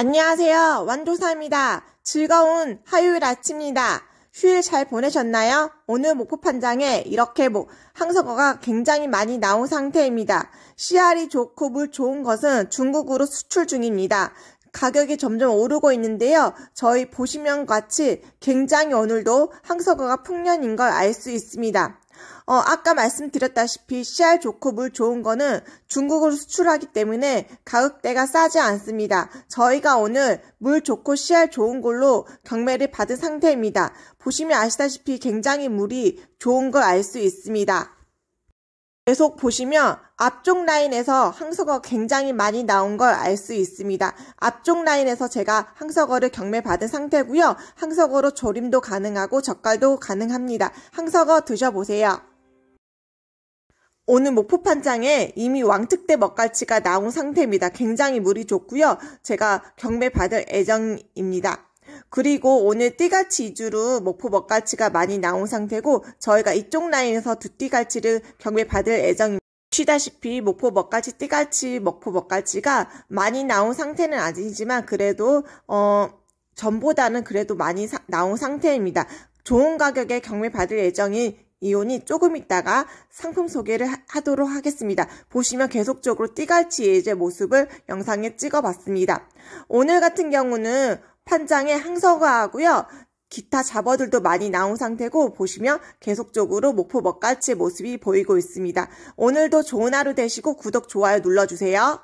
안녕하세요. 완도사입니다. 즐거운 화요일 아침입니다. 휴일 잘 보내셨나요? 오늘 목포판장에 이렇게 뭐 항석어가 굉장히 많이 나온 상태입니다. c r 이 좋고 물 좋은 것은 중국으로 수출 중입니다. 가격이 점점 오르고 있는데요. 저희 보시면 같이 굉장히 오늘도 항석어가 풍년인 걸 알 수 있습니다. 어, 아까 말씀드렸다시피 씨알 좋고 물 좋은 거는 중국으로 수출하기 때문에 가격대가 싸지 않습니다. 저희가 오늘 물 좋고 씨알 좋은 걸로 경매를 받은 상태입니다. 보시면 아시다시피 굉장히 물이 좋은 걸 알 수 있습니다. 계속 보시면 앞쪽 라인에서 항석어 굉장히 많이 나온 걸 알 수 있습니다. 앞쪽 라인에서 제가 항석어를 경매받은 상태고요. 항석어로 조림도 가능하고 젓갈도 가능합니다. 항석어 드셔보세요. 오늘 목포판장에 이미 왕특대 먹갈치가 나온 상태입니다. 굉장히 물이 좋고요. 제가 경매받을 예정입니다. 그리고 오늘 띠갈치 이주로 목포 먹갈치가 많이 나온 상태고 저희가 이쪽 라인에서 두 띠갈치를 경매받을 예정입니다. 쉬다시피 목포 먹갈치 띠갈치 목포 먹갈치가 많이 나온 상태는 아니지만 그래도 어 전보다는 그래도 많이 사, 나온 상태입니다. 좋은 가격에 경매받을 예정인 이온이 조금 있다가 상품 소개를 하도록 하겠습니다. 보시면 계속적으로 띠갈치 예제 모습을 영상에 찍어봤습니다. 오늘 같은 경우는 판장에 항서가하고요. 기타 잡어들도 많이 나온 상태고 보시면 계속적으로 목포 먹갈치 모습이 보이고 있습니다. 오늘도 좋은 하루 되시고 구독, 좋아요 눌러주세요.